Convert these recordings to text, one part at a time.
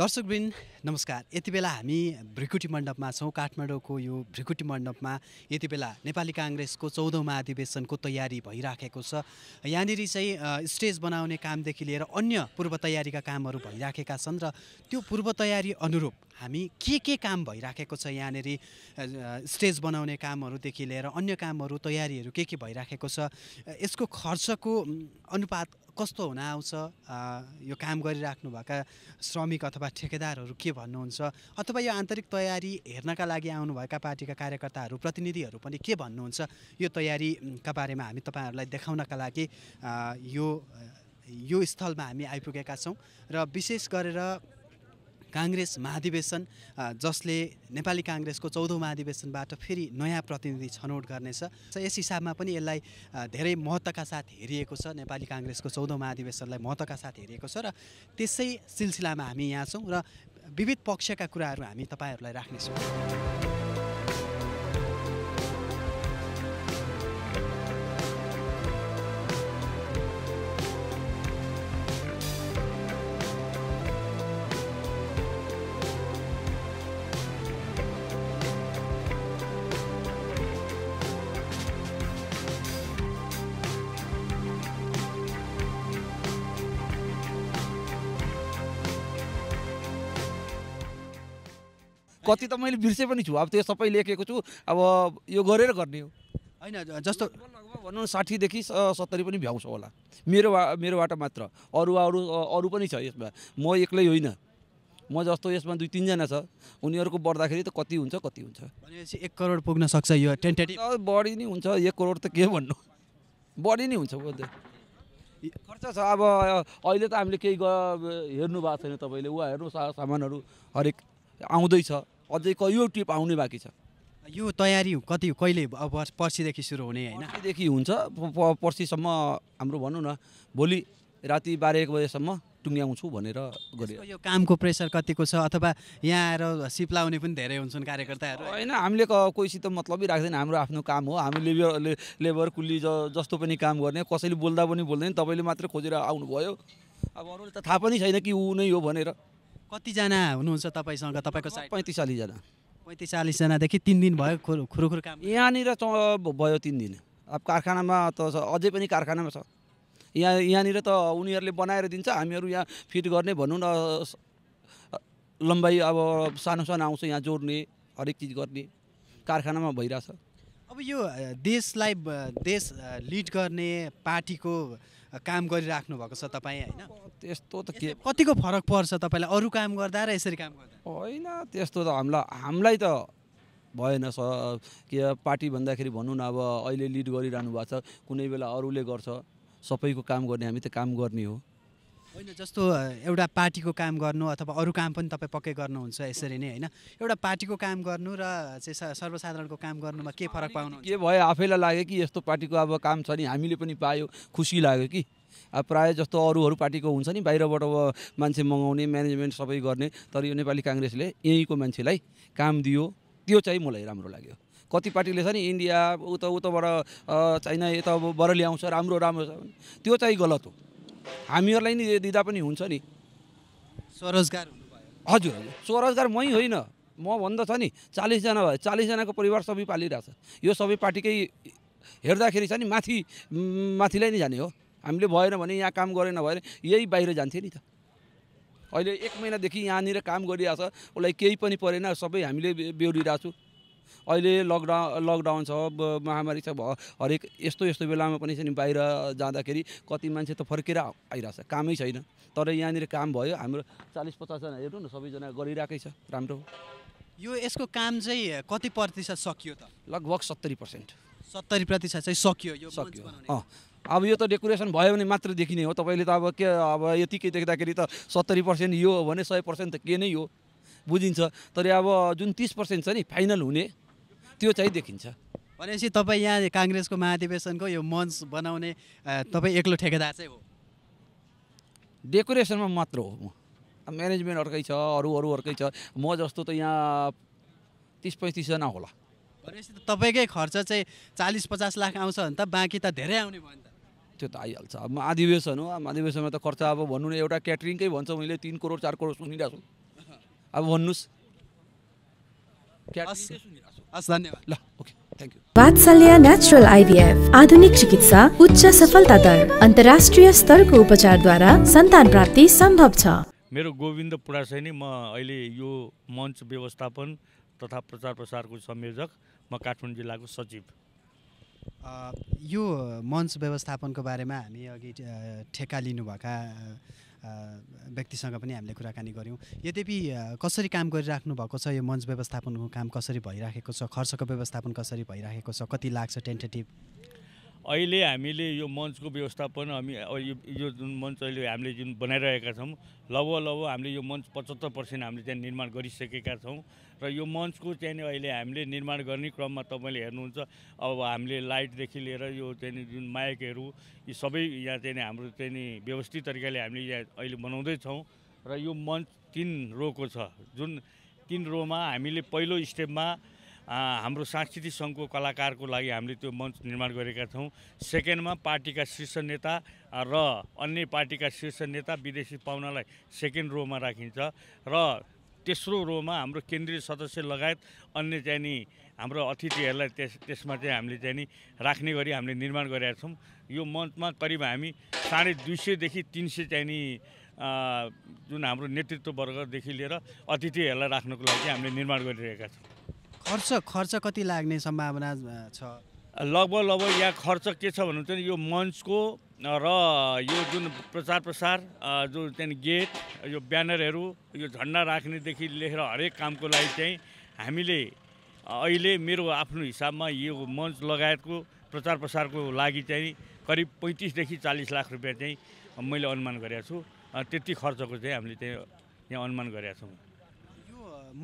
दर्शकबिन नमस्कार यति बेला हामी भ्रिकुटी मण्डपमा छौँ काठमाडौँको यो भ्रिकुटी मण्डपमा यति बेला नेपाली काङ्ग्रेसको चौधौँ महाधिवेशनको तयारी भइराखेको छ यहाँनिर चाहिँ स्टेज बनाउने कामदेखि लिएर अन्य पूर्व तयारीका कामहरू भइराखेका छन् र त्यो पूर्व तयारी अनुरूप हामी के के काम भइराखेको छ यहाँनिर स्टेज बनाउने कामहरूदेखि लिएर अन्य कामहरू तयारीहरू के के भइराखेको छ यसको खर्चको अनुपात कस्तो हुन आउँछ यो काम गरिराख्नुभएका श्रमिक अथवा ठेकेदारहरू के भन्नुहुन्छ अथवा यो आन्तरिक तयारी हेर्नका लागि आउनुभएका पार्टीका कार्यकर्ताहरू प्रतिनिधिहरू पनि के भन्नुहुन्छ यो तयारीका बारेमा हामी तपाईँहरूलाई देखाउनका लागि यो यो स्थलमा हामी आइपुगेका छौँ र विशेष गरेर काङ्ग्रेस महाधिवेशन जसले नेपाली काङ्ग्रेसको चौधौँ महाधिवेशनबाट फेरि नयाँ प्रतिनिधि छनौट गर्नेछ यस हिसाबमा पनि यसलाई धेरै महत्त्वका साथ हेरिएको छ नेपाली काङ्ग्रेसको चौधौँ महाधिवेशनलाई महत्त्वका साथ हेरिएको छ र त्यसै सिलसिलामा हामी यहाँ छौँ र विविध पक्षका कुराहरू हामी तपाईँहरूलाई राख्नेछौँ कति त मैले बिर्से पनि छु अब त्यो सबै लेखेको छु अब यो गरेर गर्ने हो होइन जस्तो भनौँ साठीदेखि सत्तरी पनि भ्याउँछ होला मेरो मेरोबाट मात्र अरू अरू अरू पनि छ यसमा म एक्लै होइन म जस्तो यसमा दुई तिनजना छ उनीहरूको बढ्दाखेरि त कति हुन्छ कति हुन्छ भनेपछि एक करोड पुग्न सक्छ यो टेन्टेटिभ बढी नै हुन्छ एक करोड त के भन्नु बढी नै हुन्छ बोल्दै खर्च छ अब अहिले त हामीले केही हेर्नु भएको छैन तपाईँले उहाँ हेर्नु सामानहरू हरेक आउँदैछ अझै क यो ट्रिप आउने बाँकी छ यो तयारी कति कहिले अब पर्सिदेखि सुरु हुने होइन देखि हुन्छ पर्सिसम्म हाम्रो भनौँ न भोलि राति बाह्र एक बजेसम्म टुङ्ग्याउँछु भनेर गरे यो कामको प्रेसर कतिको छ अथवा यहाँ आएर सिप लाउने पनि धेरै हुन्छन् कार्यकर्ताहरू होइन हामीले कोहीसित मतलबै राख्दैन हाम्रो आफ्नो काम हो हामी लेबर लेबर कुल्ली जस्तो पनि काम गर्ने कसैले बोल्दा पनि बोल्दैन तपाईँले मात्रै खोजेर आउनुभयो अब अरूले त थाहा पनि छैन कि ऊ नै हो भनेर कतिजना हुनुहुन्छ तपाईँसँग तपाईँको पैँतिस चालिसजना पैँतिस चालिसजनादेखि तिन दिन भयो खुरु खुरु काम यहाँनिर भयो तिन दिन अब कारखानामा त अझै पनि कारखानामा छ यहाँ यहाँनिर त उनीहरूले बनाएर दिन्छ हामीहरू यहाँ फिट गर्ने भनौँ न लम्बाइ अब सानो सानो आउँछ यहाँ जोड्ने हरेक चिज गर्ने कारखानामा भइरहेछ अब यो देशलाई देश लिड गर्ने पार्टीको काम गरिराख्नु भएको छ तपाईँ होइन त्यस्तो त के कतिको फरक पर्छ तपाईँलाई अरू काम गर्दा र यसरी काम गर्दा होइन त्यस्तो त हामीलाई हामीलाई त भएन स के पार्टी भन्दाखेरि भनौँ न अब अहिले लिड गरिरहनु भएको छ कुनै बेला अरूले गर्छ सबैको काम गर्ने हामी त काम गर्ने हो होइन जस्तो एउटा पार्टीको काम गर्नु अथवा अरू काम पनि तपाईँ पक्कै गर्नुहुन्छ यसरी नै होइन एउटा पार्टीको काम गर्नु र चाहिँ सर्वसाधारणको काम गर्नुमा के फरक पाउनु के भयो आफैलाई लाग्यो कि यस्तो पार्टीको अब काम छ नि हामीले पनि पायो खुसी लाग्यो कि अब प्रायः जस्तो अरू अरू पार्टीको हुन्छ नि बाहिरबाट अब मान्छे मगाउने म्यानेजमेन्ट सबै गर्ने तर यो नेपाली काङ्ग्रेसले यहीँको मान्छेलाई काम दियो त्यो चाहिँ मलाई राम्रो लाग्यो कति पार्टीले छ नि इन्डिया उता उताबाट चाइना यता अब बर ल्याउँछ राम्रो राम्रो छ त्यो चाहिँ गलत हो हामीहरूलाई नि दिँदा पनि हुन्छ नि स्वरोजगार हजुर हजुर स्वरोजगार मै होइन म भन्दा छ नि चालिसजना भयो चालिसजनाको परिवार सबै पालिरहेछ यो सबै पार्टीकै हेर्दाखेरि छ नि माथि माथिलाई नै जाने हो हामीले भएन भने यहाँ काम गरेन भने यही बाहिर जान्थ्यो नि त अहिले एक महिनादेखि यहाँनिर काम गरिरहेको छ उसलाई केही पनि परेन सबै हामीले बेहोरिरहेको छु अहिले लकडाउन लकडाउन छ महामारी छ भयो हरेक यस्तो यस्तो बेलामा पनि छ नि बाहिर जाँदाखेरि कति मान्छे त फर्केर आइरहेछ कामै छैन तर यहाँनिर काम भयो हाम्रो चालिस पचासजना हेर्नु न सबैजना गरिरहेकै छ राम्रो यो यसको काम चाहिँ कति प्रतिशत सकियो त लगभग सत्तरी पर्सेन्ट सत्तरी प्रतिशत चाहिँ सकियो यो सकियो अँ अब यो त डेकोरेसन भयो भने मात्र देखिने हो तपाईँले त अब के अब यतिकै देख्दाखेरि त सत्तरी पर्सेन्ट यो हो भने सय पर्सेन्ट त के नै हो बुझिन्छ तर अब जुन तिस पर्सेन्ट छ नि फाइनल हुने त्यो चाहिँ देखिन्छ भनेपछि तपाईँ यहाँ काङ्ग्रेसको महाधिवेशनको यो मञ्च बनाउने तपाईँ एक्लो ठेकेदार चाहिँ हो डेकोरेसनमा मात्र हो म म्यानेजमेन्ट अर्कै छ अरू अरू अर्कै छ म जस्तो त यहाँ तिस पैँतिसजना होला भनेपछि तपाईँकै खर्च चाहिँ चालिस पचास लाख आउँछ भने त बाँकी त धेरै आउने भयो नि त त्यो त आइहाल्छ अब महाधिवेशन अधिवेशन हो महाधिवेशनमा अधिवेशनमा त खर्च अब भन्नु न एउटा क्याटरिङकै भन्छ मैले तिन करोड चार करोड सुनिरहेको छु अब भन्नुहोस् धन्यवाद ल ओके वात्सल्य नेचुरल आइभीएफ आधुनिक चिकित्सा उच्च सफलता दर अन्तर्राष्ट्रिय स्तरको उपचारद्वारा सन्तान प्राप्ति सम्भव छ मेरो गोविन्द पुरासैनी म अहिले यो मञ्च व्यवस्थापन तथा प्रचार प्रसारको संयोजक म काठमाडौँ जिल्लाको सचिव यो मञ्च व्यवस्थापनको बारेमा हामी अघि ठेक्का लिनुभएका व्यक्तिसँग पनि हामीले कुराकानी गऱ्यौँ यद्यपि कसरी काम गरिराख्नु भएको छ यो मञ्च व्यवस्थापनको काम कसरी भइराखेको छ खर्चको व्यवस्थापन कसरी भइराखेको छ कति लाग्छ टेन्टेटिभ अहिले हामीले यो मञ्चको व्यवस्थापन हामी यो जुन मञ्च अहिले हामीले जुन बनाइरहेका छौँ लगभग लगभग हामीले यो मञ्च पचहत्तर पर्सेन्ट हामीले त्यहाँ निर्माण गरिसकेका छौँ र यो मञ्चको चाहिँ अहिले हामीले निर्माण गर्ने क्रममा तपाईँले हेर्नुहुन्छ अब हामीले लाइटदेखि लिएर यो चाहिँ जुन माइकहरू यी सबै यहाँ चाहिँ हाम्रो चाहिँ नि व्यवस्थित तरिकाले हामीले यहाँ अहिले बनाउँदैछौँ र यो मञ्च तिन रोको छ जुन तिन रोमा हामीले पहिलो स्टेपमा हाम्रो सांस्कृतिक सङ्घको कलाकारको लागि हामीले त्यो मञ्च निर्माण गरेका छौँ सेकेन्डमा पार्टीका शीर्ष नेता र अन्य पार्टीका शीर्ष नेता विदेशी पाहुनालाई सेकेन्ड रोमा राखिन्छ र तेस्रो रोमा हाम्रो केन्द्रीय सदस्य लगायत अन्य चाहिँ नि हाम्रो अतिथिहरूलाई त्यस त्यसमा चाहिँ हामीले चाहिँ नि राख्ने गरी हामीले निर्माण गरेका छौँ यो मञ्चमा करिब हामी साढे दुई सयदेखि तिन सय चाहिँ नि जुन हाम्रो नेतृत्ववर्गदेखि लिएर अतिथिहरूलाई राख्नको लागि हामीले निर्माण गरिरहेका छौँ खर्च खर्च कति लाग्ने सम्भावना छ लगभग लगभग यहाँ खर्च के छ भन्नु चाहिँ यो मञ्चको र यो जुन प्रचार प्रसार जो चाहिँ गेट यो ब्यानरहरू यो झन्डा राख्नेदेखि लेखेर हरेक कामको लागि चाहिँ हामीले अहिले मेरो आफ्नो हिसाबमा यो मञ्च लगायतको प्रचार प्रसारको लागि चाहिँ करिब पैँतिसदेखि चालिस लाख रुपियाँ चाहिँ मैले अनुमान गरेको छु त्यति खर्चको चाहिँ हामीले चाहिँ यहाँ अनुमान गरेका छौँ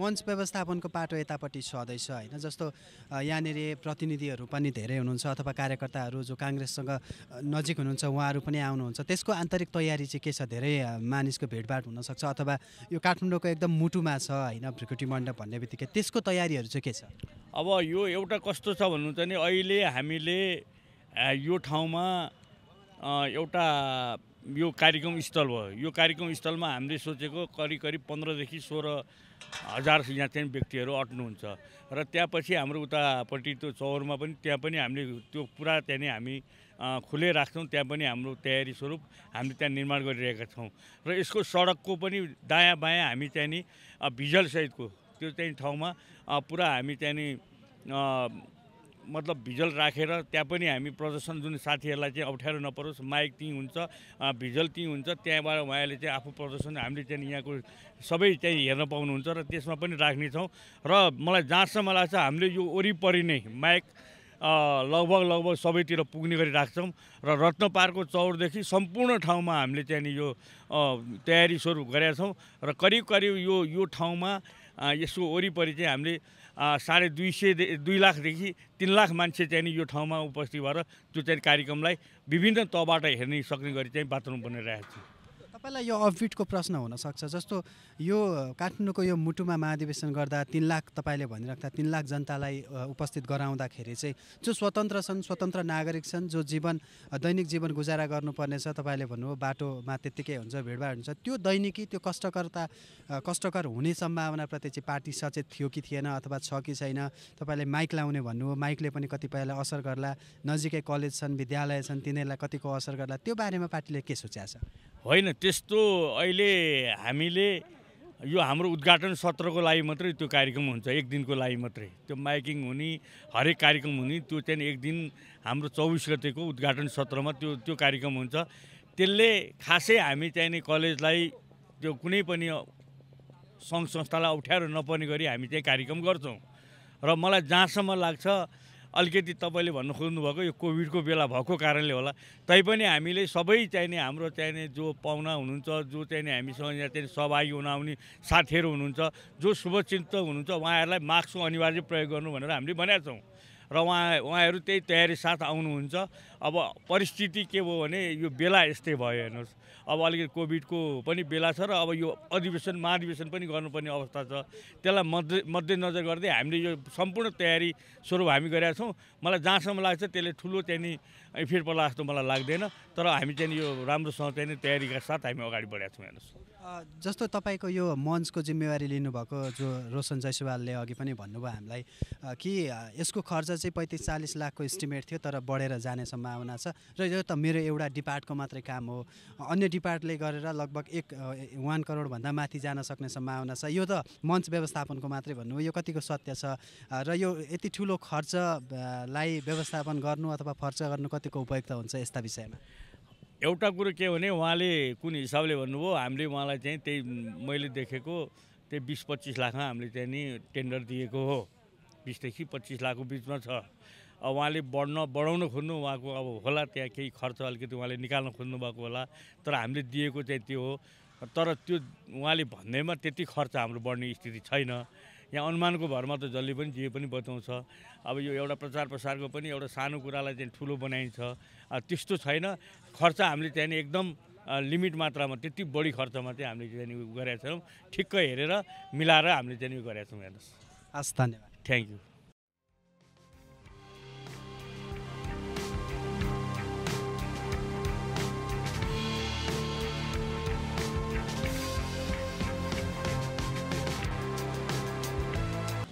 मञ्च व्यवस्थापनको पाटो यतापट्टि छँदैछ होइन जस्तो यहाँनिर प्रतिनिधिहरू पनि धेरै हुनुहुन्छ अथवा कार्यकर्ताहरू जो काङ्ग्रेससँग नजिक हुनुहुन्छ उहाँहरू पनि आउनुहुन्छ त्यसको आन्तरिक तयारी चाहिँ के छ धेरै मानिसको भेटभाट हुनसक्छ अथवा यो काठमाडौँको एकदम मुटुमा छ होइन भ्रिकुटी मण्डप भन्ने बित्तिकै त्यसको तयारीहरू चाहिँ के छ अब यो एउटा कस्तो छ भन्नु चाहिँ नि अहिले हामीले यो ठाउँमा एउटा यो कार्यक्रम स्थल भयो यो कार्यक्रम स्थलमा हामीले सोचेको करिब करिब पन्ध्रदेखि सोह्र हजार यहाँ चाहिँ व्यक्तिहरू अट्नुहुन्छ र त्यहाँपछि हाम्रो उतापट्टि त्यो चौरमा पनि त्यहाँ पनि हामीले त्यो पुरा त्यहाँनिर हामी खुले राख्छौँ त्यहाँ पनि हाम्रो तयारी स्वरूप हामीले त्यहाँ निर्माण गरिरहेका छौँ र यसको सडकको पनि दायाँ बायाँ हामी त्यहाँनिर भिजलसहितको त्यो चाहिँ ठाउँमा पुरा हामी त्यहाँनिर मतलब भिजल राखेर त्यहाँ पनि हामी प्रदर्शन जुन साथीहरूलाई चाहिँ अप्ठ्यारो नपरोस् माइक त्यहीँ हुन्छ भिजल त्यहीँ हुन्छ त्यहाँबाट उहाँले चाहिँ आफू प्रदर्शन हामीले चाहिँ यहाँको सबै चाहिँ हेर्न पाउनुहुन्छ र त्यसमा पनि राख्नेछौँ र मलाई जहाँसम्म लाग्छ हामीले यो वरिपरि नै माइक लगभग लगभग सबैतिर पुग्ने गरी राख्छौँ र रत्न पार्कको चौरदेखि सम्पूर्ण ठाउँमा हामीले चाहिँ यो तयारी सुरु गरेका छौँ र करिब करिब यो यो ठाउँमा यसको वरिपरि चाहिँ हामीले साढे दुई सय दुई लाखदेखि तिन लाख मान्छे चाहिँ नि यो ठाउँमा उपस्थित भएर त्यो चाहिँ कार्यक्रमलाई विभिन्न तहबाट हेर्ने सक्ने गरी चाहिँ वातावरण बनाइरहेको छु तपाईँलाई यो अपबिटको प्रश्न हुनसक्छ जस्तो यो काठमाडौँको यो मुटुमा महाधिवेशन गर्दा तिन लाख तपाईँले भनिराख्दा तिन लाख जनतालाई उपस्थित गराउँदाखेरि चाहिँ जो स्वतन्त्र छन् स्वतन्त्र नागरिक छन् जो जीवन दैनिक जीवन गुजारा गर्नुपर्नेछ तपाईँले भन्नुभयो बाटोमा त्यत्तिकै हुन्छ भिडभाड हुन्छ त्यो दैनिकी त्यो कष्टकर्ता कष्टकर हुने सम्भावनाप्रति चाहिँ पार्टी सचेत थियो कि थिएन अथवा छ कि छैन तपाईँले माइक लाउने भन्नुभयो माइकले पनि कतिपयलाई असर गर्ला नजिकै कलेज छन् विद्यालय छन् तिनीहरूलाई कतिको असर गर्ला त्यो बारेमा पार्टीले के सोच्या छ होइन त्यस यस्तो अहिले हामीले यो हाम्रो उद्घाटन सत्रको लागि मात्रै त्यो कार्यक्रम हुन्छ एक दिनको लागि मात्रै त्यो माइकिङ हुने हरेक कार्यक्रम हुने त्यो चाहिँ एक दिन हाम्रो चौबिस गतेको उद्घाटन सत्रमा त्यो त्यो कार्यक्रम हुन्छ त्यसले खासै हामी चाहिने कलेजलाई त्यो कुनै पनि सङ्घ संस्थालाई अप्ठ्यारो नपर्ने गरी हामी चाहिँ कार्यक्रम गर्छौँ र मलाई जहाँसम्म लाग्छ अलिकति तपाईँले भन्नु खोज्नुभएको यो कोभिडको बेला भएको कारणले होला तैपनि हामीले सबै चाहिने हाम्रो चाहिने जो पाहुना हुनुहुन्छ जो चाहिने हामीसँग यहाँ चाहिँ सहभागी हुन आउने साथीहरू हुनुहुन्छ जो शुभचिन्तक हुनुहुन्छ उहाँहरूलाई मास्कको अनिवार्य प्रयोग गर्नु भनेर हामीले भनेका छौँ र उहाँ उहाँहरू त्यही तयारी साथ आउनुहुन्छ अब परिस्थिति के भयो भने यो बेला यस्तै भयो हेर्नुहोस् अब अलिकति कोभिडको पनि बेला छ र अब यो अधिवेशन महाधिवेशन पनि गर्नुपर्ने अवस्था छ त्यसलाई मध्य मध्यनजर गर्दै हामीले यो सम्पूर्ण तयारी स्वरूप हामी गरेका छौँ मलाई जहाँसम्म लाग्छ त्यसले ठुलो त्यहाँनिर इफेक्ट पर्ला जस्तो मलाई लाग्दैन तर हामी चाहिँ यो राम्रोसँग चाहिँ तयारीका साथ हामी अगाडि बढेका छौँ हेर्नुहोस् जस्तो तपाईँको यो मञ्चको जिम्मेवारी लिनुभएको जो रोशन जयसवालले अघि पनि भन्नुभयो हामीलाई कि यसको खर्च चाहिँ पैँतिस चालिस लाखको इस्टिमेट थियो तर बढेर जाने सम्भावना छ र यो त मेरो एउटा डिपार्टको मात्रै काम हो अन्य डिपार्टले गरेर लगभग एक वान करोडभन्दा माथि जान सक्ने सम्भावना छ यो त मञ्च व्यवस्थापनको मात्रै भन्नु यो कतिको सत्य छ र यो यति ठुलो खर्चलाई व्यवस्थापन गर्नु अथवा खर्च गर्नु कतिको उपयुक्त हुन्छ यस्ता विषयमा एउटा कुरो के भने उहाँले कुन हिसाबले भन्नुभयो हामीले उहाँलाई चाहिँ त्यही मैले देखेको त्यही बिस पच्चिस लाखमा हामीले चाहिँ नि टेन्डर दिएको हो बिसदेखि पच्चिस लाखको बिचमा छ अब उहाँले बढ्न बढाउन खोज्नु उहाँको अब होला त्यहाँ केही खर्च अलिकति उहाँले निकाल्न खोज्नु भएको होला तर हामीले दिएको चाहिँ त्यो हो तर त्यो उहाँले भन्दैमा त्यति खर्च हाम्रो बढ्ने स्थिति छैन यहाँ अनुमानको भरमा त जसले पनि जे पनि बताउँछ अब यो एउटा प्रचार प्रसारको पनि एउटा सानो कुरालाई चाहिँ ठुलो बनाइन्छ त्यस्तो छैन खर्च हामीले त्यहाँनिर एकदम लिमिट मात्रामा त्यति बढी खर्चमा चाहिँ हामीले त्यहाँनिर गरेका छौँ ठिक्क हेरेर मिलाएर हामीले त्यहाँनिर गरेका छौँ हेर्नुहोस् हस् धन्यवाद थ्याङ्क यू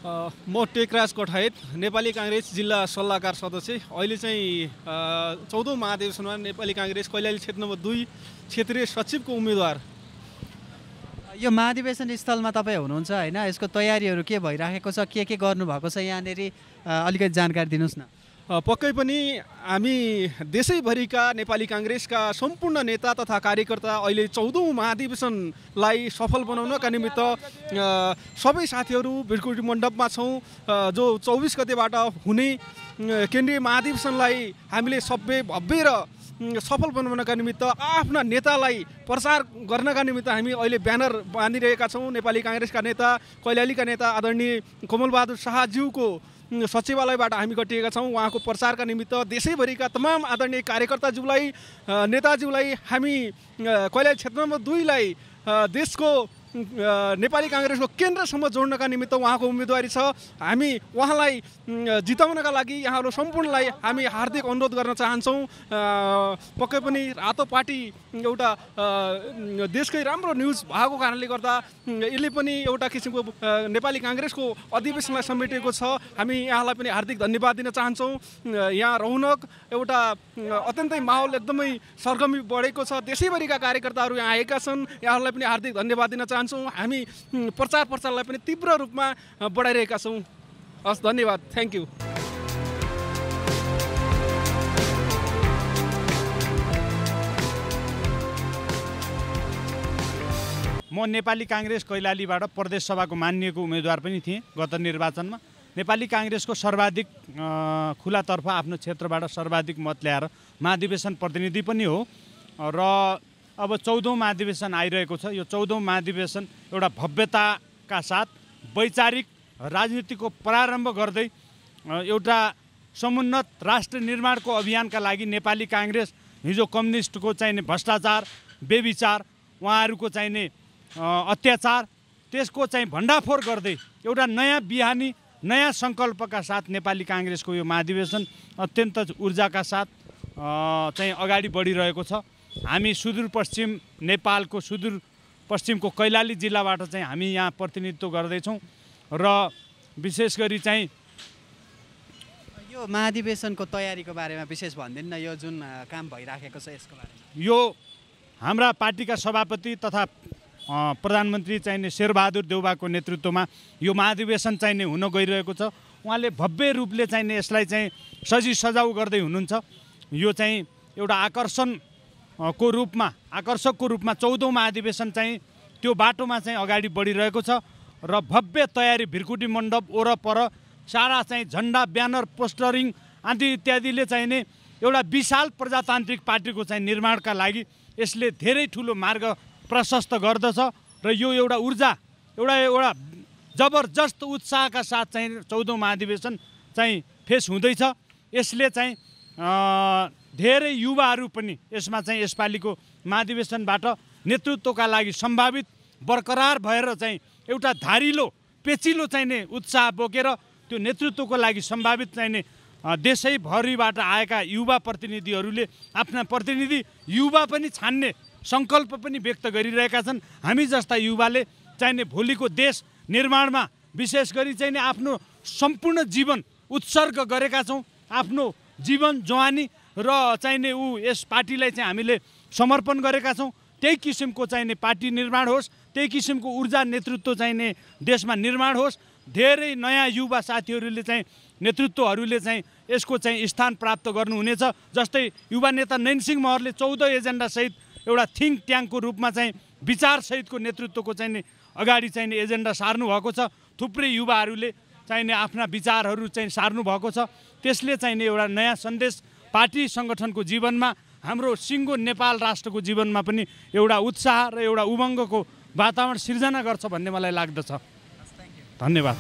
म टेकराज कोठायत नेपाली काङ्ग्रेस जिल्ला सल्लाहकार सदस्य अहिले चाहिँ चौधौँ महाधिवेशनमा नेपाली काङ्ग्रेस कैलाली क्षेत्र नम्बर दुई क्षेत्रीय सचिवको उम्मेदवार यो महाधिवेशन स्थलमा तपाईँ हुनुहुन्छ होइन यसको तयारीहरू के भइराखेको छ के के गर्नुभएको छ यहाँनिर अलिकति जानकारी दिनुहोस् न पक्कै पनि हामी देशैभरिका नेपाली काङ्ग्रेसका सम्पूर्ण नेता तथा कार्यकर्ता अहिले चौधौँ महाधिवेशनलाई सफल बनाउनका निमित्त सबै साथीहरू भिडकुटी मण्डपमा छौँ जो चौबिस गतेबाट हुने केन्द्रीय महाधिवेशनलाई हामीले सभ्य भव्य र सफल बनाउनका निमित्त आफ्ना नेतालाई प्रचार गर्नका निमित्त हामी अहिले ब्यानर बाँधिरहेका छौँ नेपाली काङ्ग्रेसका नेता कैलालीका नेता आदरणीय कमलबहादुर शाहज्यूको सचिवालयबाट हामी गटिएका छौँ उहाँको प्रचारका निमित्त देशैभरिका तमाम आदरणीय कार्यकर्ताज्यूलाई नेताज्यूलाई हामी कैलाली क्षेत्र नम्बर दुईलाई देशको नेपाली काङ्ग्रेसको केन्द्रसम्म जोड्नका निमित्त उहाँको उम्मेदवारी छ हामी उहाँलाई जिताउनका लागि यहाँहरू सम्पूर्णलाई हामी हार्दिक अनुरोध गर्न चाहन्छौँ पक्कै पनि रातो पार्टी एउटा देशकै राम्रो न्युज भएको कारणले गर्दा यसले पनि एउटा किसिमको नेपाली काङ्ग्रेसको अधिवेशनलाई समेटेको छ हामी यहाँलाई पनि हार्दिक धन्यवाद दिन चाहन्छौँ यहाँ रौनक एउटा अत्यन्तै माहौल एकदमै सरगमी बढेको छ देशैभरिका कार्यकर्ताहरू यहाँ आएका छन् यहाँहरूलाई पनि हार्दिक धन्यवाद दिन चाहन्छौँ चाहन्छौँ हामी प्रचार प्रसारलाई पनि तीव्र रूपमा बढाइरहेका छौँ हस् धन्यवाद थ्याङ्क यू म नेपाली काङ्ग्रेस कैलालीबाट प्रदेश सभाको मानिएको उम्मेदवार पनि थिएँ गत निर्वाचनमा नेपाली काङ्ग्रेसको सर्वाधिक खुलातर्फ आफ्नो क्षेत्रबाट सर्वाधिक मत ल्याएर महाधिवेशन प्रतिनिधि पनि हो र अब चौधौँ महाधिवेशन आइरहेको छ यो चौधौँ महाधिवेशन एउटा भव्यताका साथ वैचारिक राजनीतिको प्रारम्भ गर्दै एउटा समुन्नत राष्ट्र निर्माणको अभियानका लागि नेपाली काङ्ग्रेस हिजो कम्युनिस्टको चाहिने भ्रष्टाचार बेविचार उहाँहरूको चाहिने अत्याचार त्यसको चाहिँ भण्डाफोर गर्दै एउटा नयाँ बिहानी नयाँ सङ्कल्पका साथ नेपाली काङ्ग्रेसको यो महाधिवेशन अत्यन्त ऊर्जाका साथ चाहिँ अगाडि बढिरहेको छ हामी सुदूरपश्चिम नेपालको सुदूरपश्चिमको कैलाली जिल्लाबाट चाहिँ हामी यहाँ प्रतिनिधित्व गर्दैछौँ र विशेष गरी चाहिँ यो महाधिवेशनको तयारीको बारेमा विशेष भनिदिनु न यो जुन काम भइराखेको छ यसको बारेमा यो हाम्रा पार्टीका सभापति तथा प्रधानमन्त्री चाहिने शेरबहादुर देउबाको नेतृत्वमा यो महाधिवेशन चाहिने हुन गइरहेको छ उहाँले भव्य रूपले चाहिने यसलाई चाहिँ सजी सजाउ गर्दै हुनुहुन्छ यो चाहिँ एउटा आकर्षण को रूपमा आकर्षकको रूपमा चौधौँ महाधिवेशन चाहिँ त्यो बाटोमा चाहिँ अगाडि बढिरहेको छ र भव्य तयारी भिरकुटी मण्डप ओरपर सारा चाहिँ झन्डा ब्यानर पोस्टरिङ आदि इत्यादिले नि एउटा विशाल प्रजातान्त्रिक पार्टीको चाहिँ निर्माणका लागि यसले धेरै ठुलो मार्ग प्रशस्त गर्दछ र यो एउटा ऊर्जा एउटा एउटा जबरजस्त उत्साहका साथ चाहिँ चौधौँ महाधिवेशन चाहिँ फेस हुँदैछ यसले चाहिँ धेरै युवाहरू पनि यसमा चाहिँ यसपालिको महाधिवेशनबाट नेतृत्वका लागि सम्भावित बरकरार भएर चाहिँ एउटा धारिलो पेचिलो चाहिने उत्साह बोकेर त्यो नेतृत्वको लागि सम्भावित चाहिने देशैभरिबाट आएका युवा प्रतिनिधिहरूले आफ्ना प्रतिनिधि युवा पनि छान्ने सङ्कल्प पनि व्यक्त गरिरहेका छन् हामी जस्ता युवाले चाहिने भोलिको देश निर्माणमा विशेष गरी चाहिने आफ्नो सम्पूर्ण जीवन उत्सर्ग गरेका छौँ आफ्नो जीवन जवानी र चाहिने ऊ यस पार्टीलाई चाहिँ हामीले समर्पण गरेका छौँ त्यही किसिमको चाहिने पार्टी निर्माण होस् त्यही किसिमको ऊर्जा नेतृत्व चाहिने देशमा निर्माण होस् धेरै नयाँ युवा साथीहरूले चाहिँ नेतृत्वहरूले चाहिँ यसको चाहिँ स्थान प्राप्त गर्नुहुनेछ जस्तै युवा नेता नैनसिंह महरले चौध एजेन्डासहित एउटा थिङ्क ट्याङ्कको रूपमा चाहिँ विचारसहितको नेतृत्वको चाहिने अगाडि चाहिने एजेन्डा सार्नु भएको छ थुप्रै युवाहरूले चाहिने आफ्ना विचारहरू चाहिँ सार्नु भएको छ त्यसले चाहिने एउटा नयाँ सन्देश पार्टी सङ्गठनको जीवनमा हाम्रो सिङ्गो नेपाल राष्ट्रको जीवनमा पनि एउटा उत्साह र एउटा उमङ्गको वातावरण सिर्जना गर्छ भन्ने मलाई लाग्दछ धन्यवाद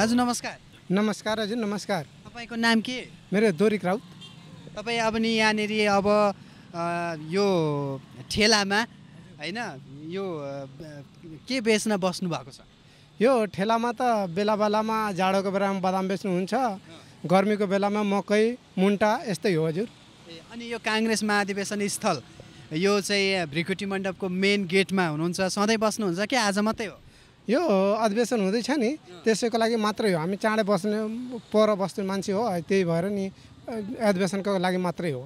दाजु नमस्कार नमस्कार हजुर नमस्कार तपाईँको नाम के मेरो दोरी राउत तपाईँ अब नि यहाँनिर अब यो ठेलामा होइन यो के बेच्न बस्नु भएको छ यो ठेलामा त बेला बेलामा जाडोको बेलामा बदाम बेच्नुहुन्छ गर्मीको बेलामा मकै मुन्टा यस्तै हो हजुर अनि यो काङ्ग्रेस महाधिवेशन स्थल यो चाहिँ भ्रिकुटी मण्डपको मेन गेटमा हुनुहुन्छ सधैँ बस्नुहुन्छ कि आज मात्रै हो यो अधिवेशन हुँदैछ नि त्यसैको लागि मात्रै हो हामी चाँडै बस्ने पर बस्ने मान्छे हो त्यही भएर नि अधिवेशनको लागि मात्रै हो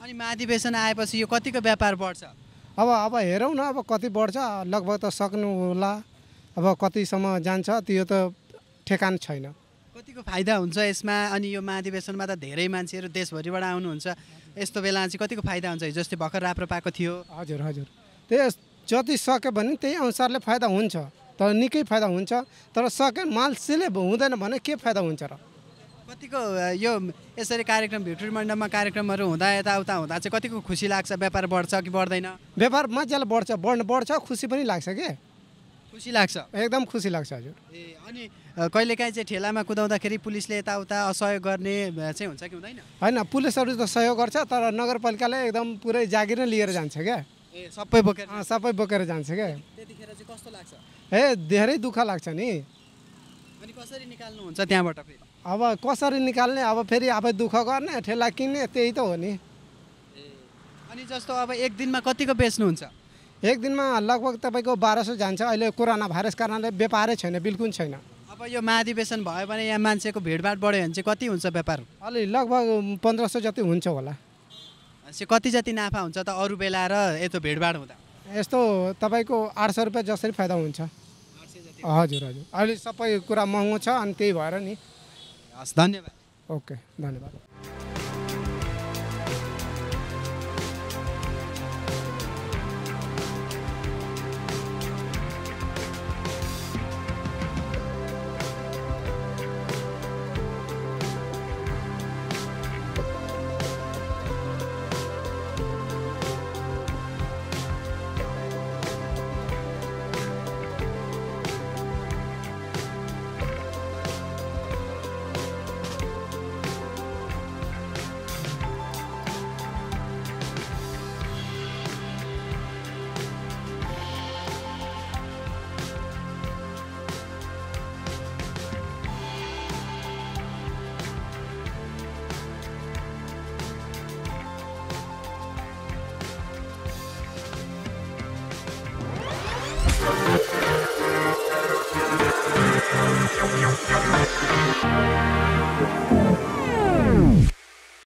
अनि महाधिवेशन आएपछि यो कतिको व्यापार बढ्छ अब अब हेरौँ न अब कति बढ्छ लगभग त सक्नु होला अब कतिसम्म जान्छ त्यो त ठेकान छैन कतिको फाइदा हुन्छ यसमा अनि यो महाधिवेशनमा त धेरै मान्छेहरू देशभरिबाट आउनुहुन्छ यस्तो बेला चाहिँ कतिको फाइदा हुन्छ हिजो जस्तै भर्खर राप्रो पाएको थियो हजुर हजुर त्यस जति सक्यो भने त्यही अनुसारले फाइदा हुन्छ तर निकै फाइदा हुन्छ तर सके माल सेले हुँदैन भने के फाइदा हुन्छ र कतिको यो यसरी कार्यक्रम भिक्टोरी मण्डपमा कार्यक्रमहरू हुँदा यताउता हुँदा चाहिँ कतिको खुसी लाग्छ व्यापार बढ्छ कि बढ्दैन व्यापार मजाले बढ्छ बढ्नु बढ्छ खुसी पनि लाग्छ के खुसी लाग्छ एकदम खुसी लाग्छ हजुर ए अनि कहिलेकाहीँ चाहिँ ठेलामा कुदाउँदाखेरि पुलिसले यताउता असहयोग गर्ने चाहिँ हुन्छ कि हुँदैन होइन पुलिसहरू त सहयोग गर्छ तर नगरपालिकाले एकदम पुरै जागिर लिएर जान्छ क्या ए सबै बोकेर सबै बोकेर जान्छ क्या त्यतिखेर चाहिँ कस्तो लाग्छ ए धेरै दुःख लाग्छ नि अनि कसरी निकाल्नुहुन्छ त्यहाँबाट फेरि अब कसरी निकाल्ने अब फेरि आफै दुःख गर्ने ठेला किन्ने त्यही त हो नि अनि जस्तो अब एक दिनमा कतिको बेच्नुहुन्छ एक दिनमा लगभग तपाईँको बाह्र सौ जान्छ अहिले कोरोना भाइरस कारणले व्यापारै छैन बिल्कुल छैन अब यो महाधिवेशन भयो भने यहाँ मान्छेको भिडभाड बढ्यो भने चाहिँ कति हुन्छ व्यापार अलि लगभग पन्ध्र सौ जति हुन्छ होला भनेपछि कति जति नाफा हुन्छ त अरू बेला र यस्तो भिडभाड हुँदा यस्तो तपाईँको आठ सय रुपियाँ जसरी फाइदा हुन्छ हजुर हजुर अहिले सबै कुरा महँगो छ अनि त्यही भएर नि हस् धन्यवाद ओके धन्यवाद